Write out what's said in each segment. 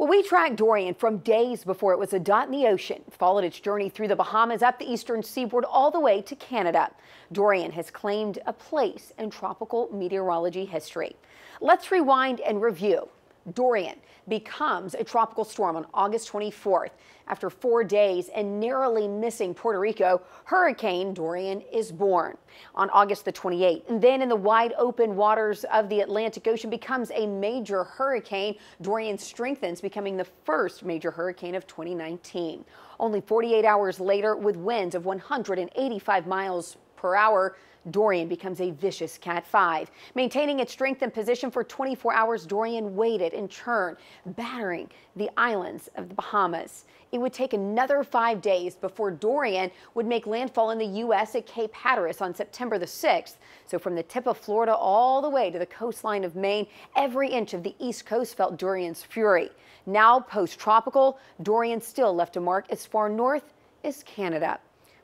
Well, we tracked Dorian from days before it was a dot in the ocean, followed its journey through the Bahamas up the eastern seaboard all the way to Canada. Dorian has claimed a place in tropical meteorology history. Let's rewind and review Dorian becomes a tropical storm on August 24th. After four days and narrowly missing Puerto Rico, Hurricane Dorian is born on August the 28th. And then in the wide open waters of the Atlantic Ocean becomes a major hurricane. Dorian strengthens, becoming the first major hurricane of 2019. Only 48 hours later, with winds of 185 miles per hour. Dorian becomes a vicious Cat 5. Maintaining its strength and position for 24 hours, Dorian waited in turn, battering the islands of the Bahamas. It would take another five days before Dorian would make landfall in the U.S. at Cape Hatteras on September the 6th. So from the tip of Florida all the way to the coastline of Maine, every inch of the East Coast felt Dorian's fury. Now post-tropical, Dorian still left a mark as far north as Canada.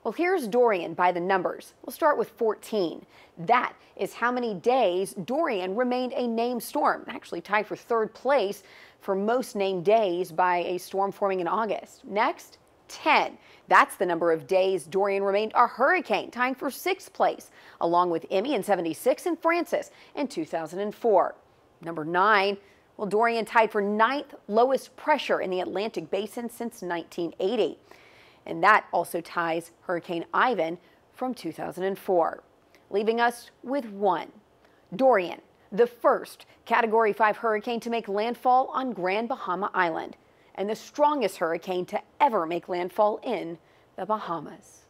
Well, here's Dorian by the numbers. We'll start with 14. That is how many days Dorian remained a named storm, actually tied for third place for most named days by a storm forming in August. Next, 10. That's the number of days Dorian remained a hurricane, tying for sixth place, along with Emmy in 76 and Francis in 2004. Number 9. Well, Dorian tied for ninth lowest pressure in the Atlantic basin since 1980 and that also ties Hurricane Ivan from 2004, leaving us with one Dorian, the first Category 5 hurricane to make landfall on Grand Bahama Island, and the strongest hurricane to ever make landfall in the Bahamas.